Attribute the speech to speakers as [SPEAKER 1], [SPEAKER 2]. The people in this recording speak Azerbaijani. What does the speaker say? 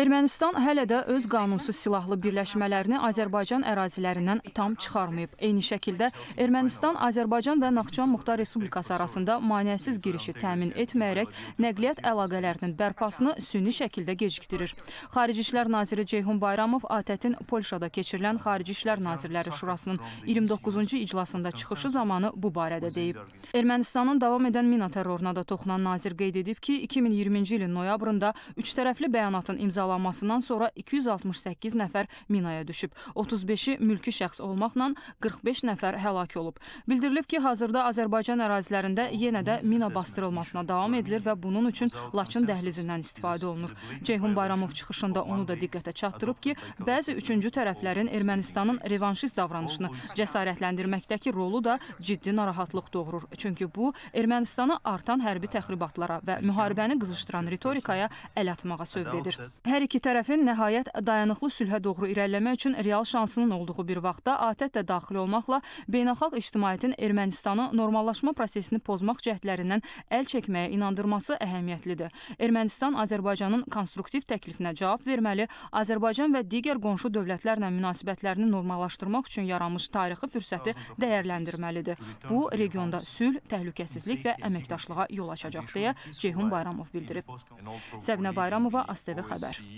[SPEAKER 1] Ermənistan hələ də öz qanunsuz silahlı birləşmələrini Azərbaycan ərazilərindən tam çıxarmayıb. Eyni şəkildə Ermənistan Azərbaycan və Naxçıvan Muxtar Respublikası arasında maneəsiz girişi təmin etməyərək nəqliyyat əlaqələrinin bərpasını süni şəkildə gecikdirir. Xarici İşlər Naziri Ceyhun Bayramov ATƏT-in Polşada keçirilən Xarici İşlər Nazirləri Şurasının 29-cu iclasında çıxışı zamanı bu barədə deyib. Ermənistanın davam edən mina terroruna da toxunan nazir qeyd edib ki, 2020-ci ilin noyabrında üç tərəfli bəyanatın imzalanması yaralanmasından sonra 268 nəfər minaya düşüb. 35-i mülki şəxs olmaqla 45 nəfər həlak olub. Bildirilib ki, hazırda Azərbaycan ərazilərində yenə də mina bastırılmasına davam edilir və bunun üçün Laçın dəhlizindən istifadə olunur. Ceyhun Bayramov çıxışında onu da diqqətə çatdırıb ki, bəzi üçüncü tərəflərin Ermənistanın revanşist davranışını cəsarətləndirməkdəki rolu da ciddi narahatlıq doğurur. Çünki bu Ermənistanı artan hərbi təxribatlara və müharibəni qızışdıran ritorikaya əl atmağa sövq edir. Hər Hər iki tərəfin nəhayət dayanıqlı sülhə doğru irəliləmək üçün real şansının olduğu bir vaxtda ATƏT də daxil olmaqla beynəlxalq ictimaiyyətin Ermənistanı normallaşma prosesini pozmaq cəhdlərindən əl çəkməyə inandırması əhəmiyyətlidir. Ermənistan Azərbaycanın konstruktiv təklifinə cavab verməli, Azərbaycan və digər qonşu dövlətlərlə münasibətlərini normallaşdırmaq üçün yaranmış tarixi fürsəti dəyərləndirməlidir. Bu regionda sülh, təhlükəsizlik və əməkdaşlığa yol açacaq deyə Ceyhun Bayramov bildirib. Səbinə Bayramova, ASTV xəbər.